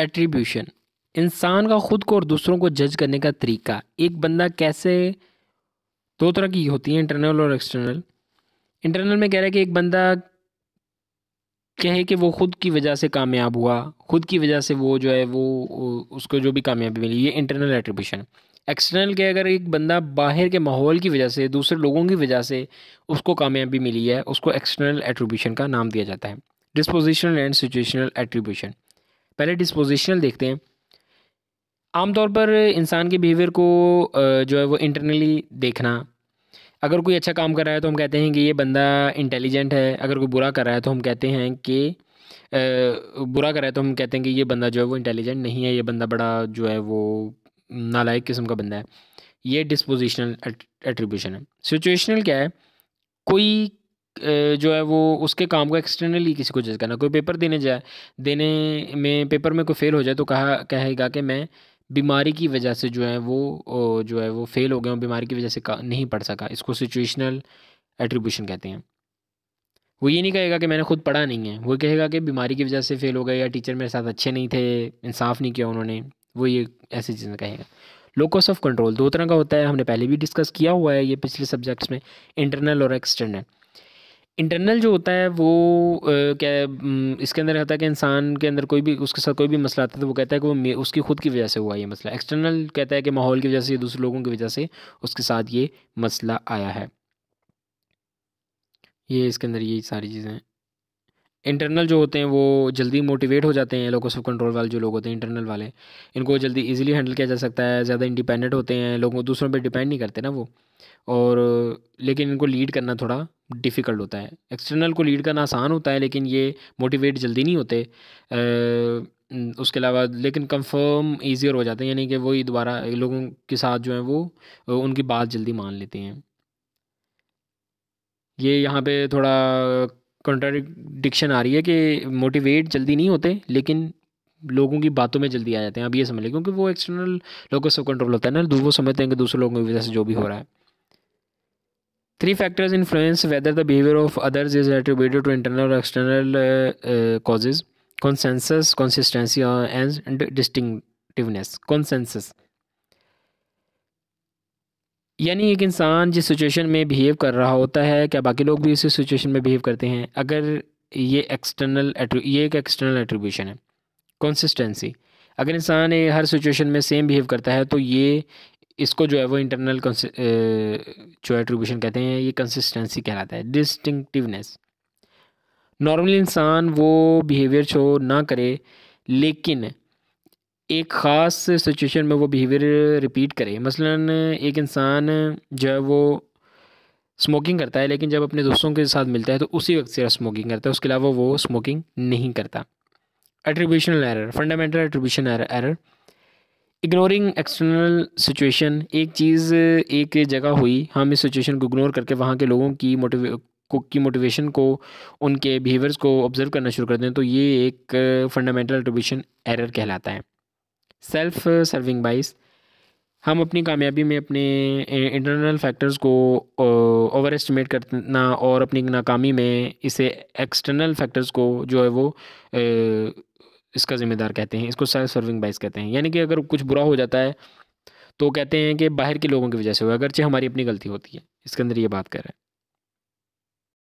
attribution इंसान का खुद को और दूसरों को जज करने का तरीका एक बंदा कैसे दो तरह की होती है इंटरनल और एक्सटर्नल इंटरनल में कह रहा है कि एक बंदा कहे कि वो खुद की वजह से कामयाब हुआ खुद की वजह से वो जो है वो उसको जो भी कामयाबी मिली ये इंटरनल एट्रीब्यूशन एक्सटर्नल के अगर एक बंदा बाहर के माहौल की वजह से दूसरे लोगों की वजह से उसको कामयाबी मिली है उसको एक्सटर्नल एट्रीब्यूशन का नाम दिया जाता है डिस्पोजिशनल एंड सिचुएशनल एट्रीब्यूशन पहले डिस्पोजिशनल देखते हैं आमतौर पर इंसान के बिहेवियर को जो है वो इंटरनली देखना अगर कोई अच्छा काम कर रहा है तो हम कहते हैं कि ये बंदा इंटेलिजेंट है अगर कोई बुरा कर रहा है तो हम कहते हैं कि बुरा कर रहा है तो हम कहते हैं कि ये बंदा जो है वो इंटेलिजेंट नहीं है ये बंदा बड़ा जो है वो नालायक किस्म का बंदा है ये डिस्पोजिशनल एट्रीब्यूशन है सिचुएशनल क्या है कोई जो है वो उसके काम को एक्सटर्नली किसी को जज करना कोई पेपर देने जाए देने में पेपर में कोई फेल हो जाए तो कहा कहेगा कि मैं बीमारी की वजह से जो है वो जो है वो फेल हो गया हूँ बीमारी की वजह से नहीं पढ़ सका इसको सिचुएशनल एट्रीब्यूशन कहते हैं वो ये नहीं कहेगा कि मैंने खुद पढ़ा नहीं है वो कहेगा कि बीमारी की वजह से फेल हो गया या टीचर मेरे साथ अच्छे नहीं थे इंसाफ नहीं किया उन्होंने वो ये ऐसी चीज़ें कहेगा लोकस ऑफ कंट्रोल दो तरह का होता है हमने पहले भी डिस्कस किया हुआ है ये पिछले सब्जेक्ट्स में इंटरनल और एक्सटर्नल इंटरनल जो होता है वो क्या इसके अंदर रहता है कि इंसान के अंदर कोई भी उसके साथ कोई भी मसला आता है तो वो कहता है कि वो उसकी खुद की वजह से हुआ ये मसला एक्सटर्नल कहता है कि माहौल की वजह से दूसरे लोगों की वजह से उसके साथ ये मसला आया है ये इसके अंदर ये सारी चीज़ें हैं इंटरनल जो होते हैं वो जल्दी मोटिवेट हो जाते हैं लोकोस ऑफ कंट्रोल वाले जो लोग होते हैं इंटरनल वाले इनको जल्दी इजीली हैंडल किया जा सकता है ज़्यादा इंडिपेंडेंट होते हैं लोगों दूसरों पे डिपेंड नहीं करते ना वो और लेकिन इनको लीड करना थोड़ा डिफ़िकल्ट होता है एक्सटर्नल को लीड करना आसान होता है लेकिन ये मोटिवेट जल्दी नहीं होते आ, उसके अलावा लेकिन कंफर्म ईजियर हो जाते हैं यानी कि वही दोबारा लोगों के साथ जो है वो उनकी बात जल्दी मान लेते हैं ये यहाँ पे थोड़ा कॉन्ट्राडिक्शन आ रही है कि मोटिवेट जल्दी नहीं होते लेकिन लोगों की बातों में जल्दी आ जाते हैं अब ये समझ लें क्योंकि वो एक्सटर्नल लोगों से कंट्रोल होता है ना वो समझते हैं कि दूसरे लोगों की वजह से जो भी हो रहा है three factors influence whether the behaviour of others is attributed to internal और external causes consensus consistency and distinctiveness consensus यानी एक इंसान जिस सिचुएशन में बिहेव कर रहा होता है क्या बाकी लोग भी उसी सिचुएशन में बिहेव करते हैं अगर ये एक्सटर्नल ये एक एक्सटर्नल एट्रीब्यूशन है कंसिस्टेंसी अगर इंसान हर सिचुएशन में सेम बिहेव करता है तो ये इसको जो है वो इंटरनल जो एट्रीब्यूशन कहते हैं ये कंसिस्टेंसी कहलाता है डिस्टिंक्टिवनेस नॉर्मली इंसान वो बिहेवियर शो ना करे लेकिन एक ख़ास सिचुएशन में वो बिहेवियर रिपीट करे मसलन एक इंसान जो है वो स्मोकिंग करता है लेकिन जब अपने दोस्तों के साथ मिलता है तो उसी वक्त सिर्फ स्मोकिंग करता है उसके अलावा वो स्मोकिंग नहीं करता attributional error fundamental attribution error ignoring external situation एक चीज़ एक जगह हुई हम इस सिचुएशन को इग्नोर करके वहाँ के लोगों की मोटिवे की मोटिवेशन को उनके बिहेवियर्स को ऑब्ज़र्व करना शुरू कर दें तो ये एक फ़ंडामेंटल एट्रीब्यूशन एरर कहलाता है सेल्फ सर्विंग बाइस हम अपनी कामयाबी में अपने इंटरनल फैक्टर्स को ओवर एस्टिमेट करना और अपनी नाकामी में इसे एक्सटर्नल फैक्टर्स को जो है वो इसका ज़िम्मेदार कहते हैं इसको सेल्फ सर्विंग बाइस कहते हैं यानी कि अगर कुछ बुरा हो जाता है तो कहते हैं कि बाहर के लोगों की वजह से हुआ अगरचे हमारी अपनी गलती होती है इसके अंदर ये बात कर रहे हैं